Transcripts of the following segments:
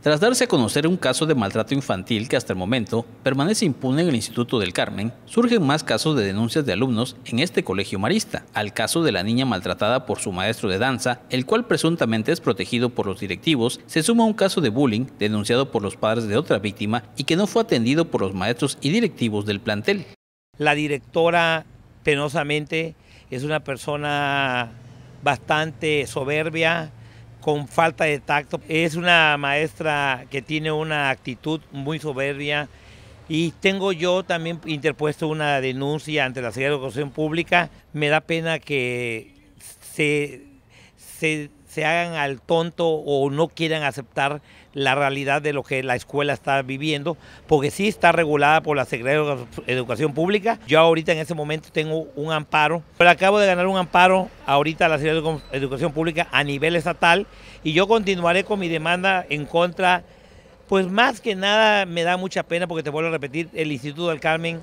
Tras darse a conocer un caso de maltrato infantil que hasta el momento permanece impune en el Instituto del Carmen, surgen más casos de denuncias de alumnos en este colegio marista, al caso de la niña maltratada por su maestro de danza, el cual presuntamente es protegido por los directivos, se suma un caso de bullying denunciado por los padres de otra víctima y que no fue atendido por los maestros y directivos del plantel. La directora, penosamente, es una persona bastante soberbia, con falta de tacto. Es una maestra que tiene una actitud muy soberbia y tengo yo también interpuesto una denuncia ante la Secretaría de Educación Pública. Me da pena que se, se se hagan al tonto o no quieran aceptar la realidad de lo que la escuela está viviendo, porque sí está regulada por la Secretaría de Educación Pública. Yo ahorita en ese momento tengo un amparo, pero acabo de ganar un amparo ahorita a la Secretaría de Educación Pública a nivel estatal y yo continuaré con mi demanda en contra, pues más que nada me da mucha pena porque te vuelvo a repetir, el Instituto del Carmen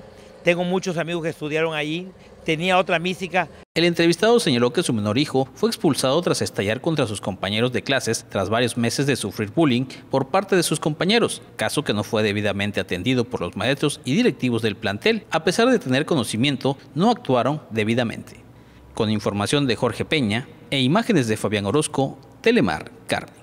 tengo muchos amigos que estudiaron allí, tenía otra mística. El entrevistado señaló que su menor hijo fue expulsado tras estallar contra sus compañeros de clases tras varios meses de sufrir bullying por parte de sus compañeros, caso que no fue debidamente atendido por los maestros y directivos del plantel. A pesar de tener conocimiento, no actuaron debidamente. Con información de Jorge Peña e imágenes de Fabián Orozco, Telemar Carne.